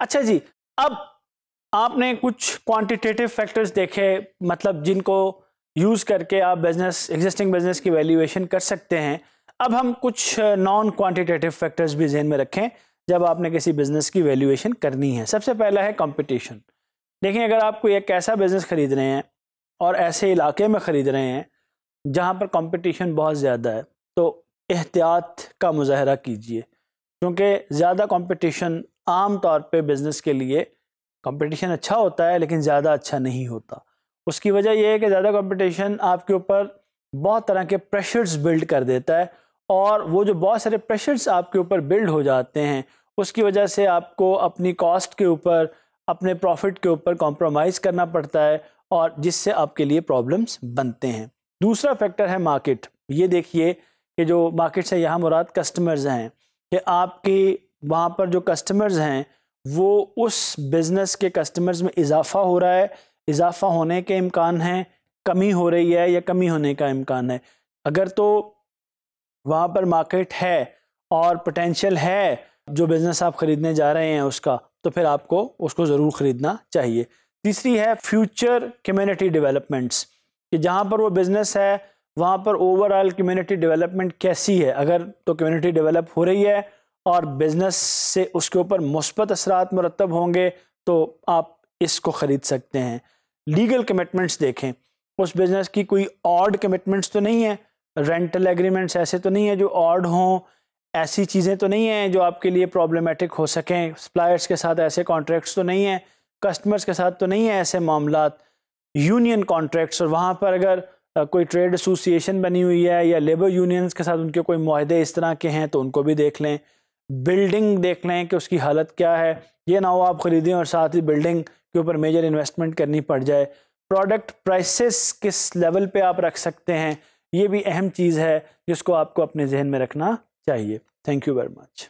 अच्छा जी अब आपने कुछ क्वांटिटेटिव फैक्टर्स देखे मतलब जिनको यूज़ करके आप बिजनेस एग्जिस्टिंग बिजनेस की वैल्यूएशन कर सकते हैं अब हम कुछ नॉन क्वांटिटेटिव फैक्टर्स भी जहन में रखें जब आपने किसी बिज़नेस की वैल्यूएशन करनी है सबसे पहला है कंपटीशन देखें अगर आप कोई एक ऐसा बिज़नेस ख़रीद रहे हैं और ऐसे इलाके में ख़रीद रहे हैं जहाँ पर कॉम्पिटिशन बहुत ज़्यादा है तो एहतियात का मुजाहरा कीजिए क्योंकि ज़्यादा कंपटीशन आम तौर पे बिज़नेस के लिए कंपटीशन अच्छा होता है लेकिन ज़्यादा अच्छा नहीं होता उसकी वजह यह है कि ज़्यादा कंपटीशन आपके ऊपर बहुत तरह के प्रेशर्स बिल्ड कर देता है और वो जो बहुत सारे प्रेशर्स आपके ऊपर बिल्ड हो जाते हैं उसकी वजह से आपको अपनी कॉस्ट के ऊपर अपने प्रॉफिट के ऊपर कॉम्प्रोमाइज़ करना पड़ता है और जिससे आपके लिए प्रॉब्लम्स बनते हैं दूसरा फैक्टर है मार्केट ये देखिए कि जो मार्केट से यहाँ मुराद कस्टमर्स हैं कि आपकी वहाँ पर जो कस्टमर्स हैं वो उस बिज़नेस के कस्टमर्स में इजाफ़ा हो रहा है इजाफ़ा होने के इम्कान हैं कमी हो रही है या कमी होने का इम्कान है अगर तो वहाँ पर मार्केट है और पोटेंशियल है जो बिज़नेस आप ख़रीदने जा रहे हैं उसका तो फिर आपको उसको ज़रूर ख़रीदना चाहिए तीसरी है फ्यूचर कम्युनिटी डेवलपमेंट्स कि जहाँ पर वो बिज़नेस है वहाँ पर ओवरऑल कम्युनिटी डेवलपमेंट कैसी है अगर तो कम्युनिटी डेवलप हो रही है और बिज़नेस से उसके ऊपर मुस्बत असरात मरतब होंगे तो आप इसको ख़रीद सकते हैं लीगल कमिटमेंट्स देखें उस बिज़नेस की कोई ऑर्ड कमिटमेंट्स तो नहीं है रेंटल एग्रीमेंट्स ऐसे तो नहीं है जो ऑर्ड हों ऐसी चीज़ें तो नहीं हैं जो आपके लिए प्रॉब्लमेटिक हो सकें सप्लायर्स के साथ ऐसे कॉन्ट्रैक्ट्स तो नहीं हैं कस्टमर्स के साथ तो नहीं है ऐसे मामला यूनियन कॉन्ट्रैक्ट्स और वहाँ पर अगर कोई ट्रेड एसोसिएशन बनी हुई है या लेबर यूनियंस के साथ उनके कोई माहदे इस तरह के हैं तो उनको भी देख लें बिल्डिंग देख लें कि उसकी हालत क्या है ये ना हो आप ख़रीदें और साथ ही बिल्डिंग के ऊपर मेजर इन्वेस्टमेंट करनी पड़ जाए प्रोडक्ट प्राइसेस किस लेवल पे आप रख सकते हैं ये भी अहम चीज़ है जिसको आपको अपने जहन में रखना चाहिए थैंक यू वेरी मच